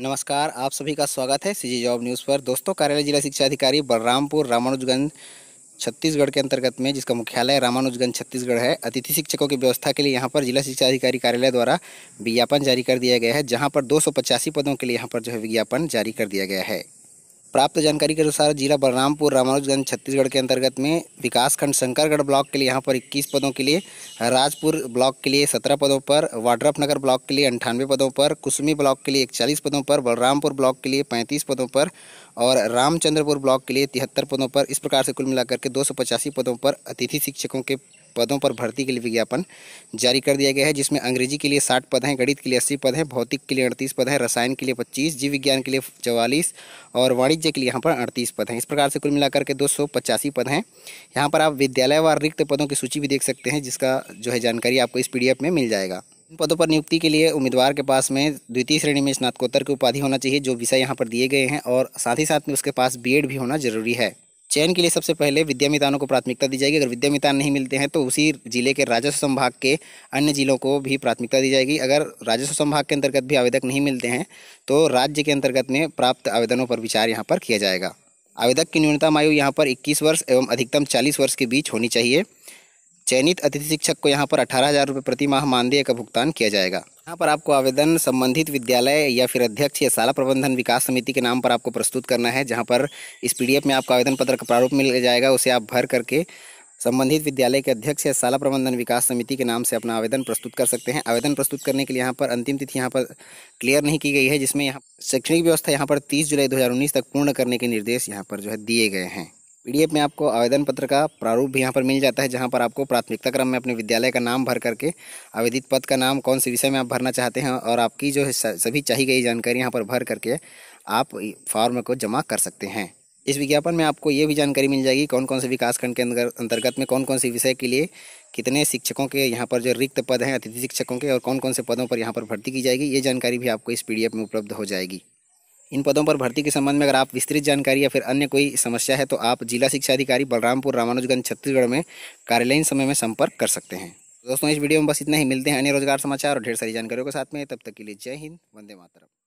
नमस्कार आप सभी का स्वागत है सीजी जॉब न्यूज़ पर दोस्तों कार्यालय जिला शिक्षा अधिकारी बलरामपुर रामानुजगंज छत्तीसगढ़ के अंतर्गत में जिसका मुख्यालय रामानुजगंज छत्तीसगढ़ है अतिथि शिक्षकों की व्यवस्था के लिए यहाँ पर जिला शिक्षा अधिकारी कार्यालय द्वारा विज्ञापन जारी कर दिया गया है जहाँ पर दो पदों के लिए यहाँ पर जो है विज्ञापन जारी कर दिया गया है प्राप्त जानकारी के अनुसार जिला बलरामपुर रामानुजगंज छत्तीसगढ़ के अंतर्गत में विकासखंड शंकरगढ़ ब्लॉक के लिए यहाँ पर 21 पदों के लिए राजपुर ब्लॉक के लिए 17 पदों पर वाड्रफ नगर ब्लॉक के लिए अंठानवे पदों पर कुसुमी ब्लॉक के लिए इकचालीस पदों पर बलरामपुर ब्लॉक के लिए पैंतीस पदों पर और रामचंद्रपुर ब्लॉक के लिए तिहत्तर पदों पर इस प्रकार से कुल मिलाकर के दो पदों पर अतिथि शिक्षकों के पदों पर भर्ती के लिए विज्ञापन जारी कर दिया गया है जिसमें अंग्रेजी के लिए साठ पद हैं गणित के लिए अस्सी पद हैं भौतिक के लिए अड़तीस पद हैं रसायन के लिए पच्चीस जीव विज्ञान के लिए चौवालीस और वाणिज्य के लिए यहाँ पर अड़तीस पद हैं इस प्रकार से कुल मिलाकर के दो पद हैं यहाँ पर आप विद्यालय व रिक्त पदों की सूची भी देख सकते हैं जिसका जो है जानकारी आपको इस पी में मिल जाएगा उन पदों पर नियुक्ति के लिए उम्मीदवार के पास में द्वितीय श्रेणी में स्नातकोत्तर की उपाधि होना चाहिए जो विषय यहाँ पर दिए गए हैं और साथ ही साथ में उसके पास बीएड भी होना जरूरी है चयन के लिए सबसे पहले विद्यामितानों को प्राथमिकता दी जाएगी अगर विद्यामितान नहीं मिलते हैं तो उसी जिले के राजस्व संभाग के अन्य जिलों को भी प्राथमिकता दी जाएगी अगर राजस्व संभाग के अंतर्गत भी आवेदक नहीं मिलते हैं तो राज्य के अंतर्गत में प्राप्त आवेदनों पर विचार यहाँ पर किया जाएगा आवेदक की न्यूनतम आयु यहाँ पर इक्कीस वर्ष एवं अधिकतम चालीस वर्ष के बीच होनी चाहिए चयनित अतिथि शिक्षक को यहाँ पर अठारह हज़ार रुपये प्रति माह मानदेय का भुगतान किया जाएगा यहाँ पर आपको आवेदन संबंधित विद्यालय या फिर अध्यक्ष या शाला प्रबंधन विकास समिति के नाम पर आपको प्रस्तुत करना है जहाँ पर इस पीडीएफ में आपको आवेदन पत्र का प्रारूप मिल जाएगा उसे आप भर करके संबंधित विद्यालय के अध्यक्ष या शाला प्रबंधन विकास समिति के नाम से अपना आवेदन प्रस्तुत कर सकते हैं आवेदन प्रस्तुत करने के लिए यहाँ पर अंतिम तिथि यहाँ पर क्लियर नहीं की गई है जिसमें यहाँ शैक्षणिक व्यवस्था यहाँ पर तीस जुलाई दो तक पूर्ण करने के निर्देश यहाँ पर जो है दिए गए हैं पीडीएफ में आपको आवेदन पत्र का प्रारूप भी यहाँ पर मिल जाता है जहाँ पर आपको प्राथमिकता क्रम में अपने विद्यालय का नाम भर करके आवेदित पद का नाम कौन से विषय में आप भरना चाहते हैं और आपकी जो है सभी चाहिए गई जानकारी यहाँ पर भर करके आप फॉर्म को जमा कर सकते हैं इस विज्ञापन में आपको ये भी जानकारी मिल जाएगी कौन कौन से विकासखंड के अंतर्गत में कौन कौन से विषय के लिए कितने शिक्षकों के यहाँ पर जो रिक्त पद हैं अतिथि शिक्षकों के और कौन कौन से पदों पर यहाँ पर भर्ती की जाएगी ये जानकारी भी आपको इस पीडीएफ में उपलब्ध हो जाएगी इन पदों पर भर्ती के संबंध में अगर आप विस्तृत जानकारी या फिर अन्य कोई समस्या है तो आप जिला शिक्षा अधिकारी बलरामपुर रामानुजगंज छत्तीसगढ़ में कार्यालयीन समय में संपर्क कर सकते हैं दोस्तों इस वीडियो में बस इतना ही मिलते हैं अन्य रोजगार समाचार और ढेर सारी जानकारियों के साथ में तब तक के लिए जय हिंद वंदे मातरम